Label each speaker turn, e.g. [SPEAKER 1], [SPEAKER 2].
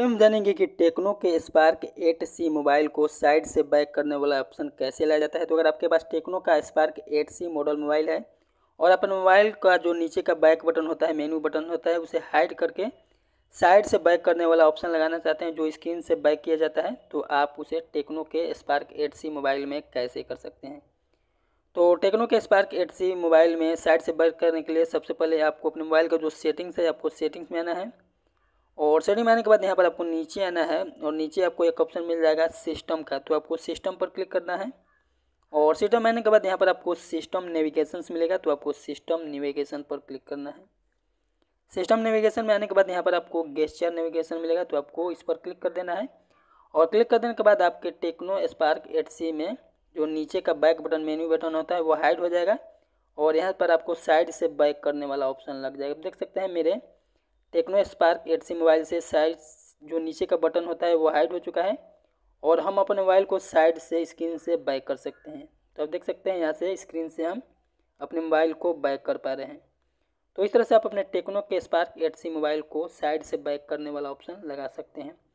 [SPEAKER 1] तो हम जानेंगे कि टेक्नो के स्पार्क 8C मोबाइल को साइड से बैक करने वाला ऑप्शन कैसे लाया जाता है तो अगर आपके पास टेक्नो का स्पार्क 8C मॉडल मोबाइल है और अपन मोबाइल का जो नीचे का बैक बटन होता है मेन्यू बटन होता है उसे हाइड करके साइड से बैक करने वाला ऑप्शन लगाना चाहते हैं जो स्क्रीन से बैक किया जाता है तो आप उसे टेक्नो के स्पार्क सी मोबाइल में कैसे कर सकते हैं तो टेक्नो के स्पार्क सी मोबाइल में साइड से बैक करने के लिए सबसे पहले आपको अपने मोबाइल का जो सेटिंग्स है आपको सेटिंग्स में आना है और सेटिंग में आने के बाद यहाँ पर आपको नीचे आना है और नीचे आपको एक ऑप्शन मिल जाएगा सिस्टम का तो आपको सिस्टम पर क्लिक करना है और सिस्टम आने के बाद यहाँ पर आपको सिस्टम नेविगेशन मिलेगा तो आपको सिस्टम नेविगेशन पर क्लिक करना है सिस्टम नेविगेशन में आने के बाद यहाँ पर आपको गेस्चर नेविगेशन मिलेगा तो आपको इस पर क्लिक कर देना है और क्लिक कर देने के बाद आपके टेक्नो स्पार्क एट में जो नीचे का बैक बटन मेन्यू बटन होता है वो हाइड हो जाएगा और यहाँ पर आपको साइड से बैक करने वाला ऑप्शन लग जाएगा देख सकते हैं मेरे Tecno Spark eight C mobile से साइड जो नीचे का बटन होता है वो हाइड हो चुका है और हम अपने मोबाइल को साइड से स्क्रीन से बैक कर सकते हैं तो आप देख सकते हैं यहाँ से स्क्रीन से हम अपने मोबाइल को बैक कर पा रहे हैं तो इस तरह से आप अपने टेक्नो के स्पार्क एट सी मोबाइल को साइड से बैक करने वाला ऑप्शन लगा सकते हैं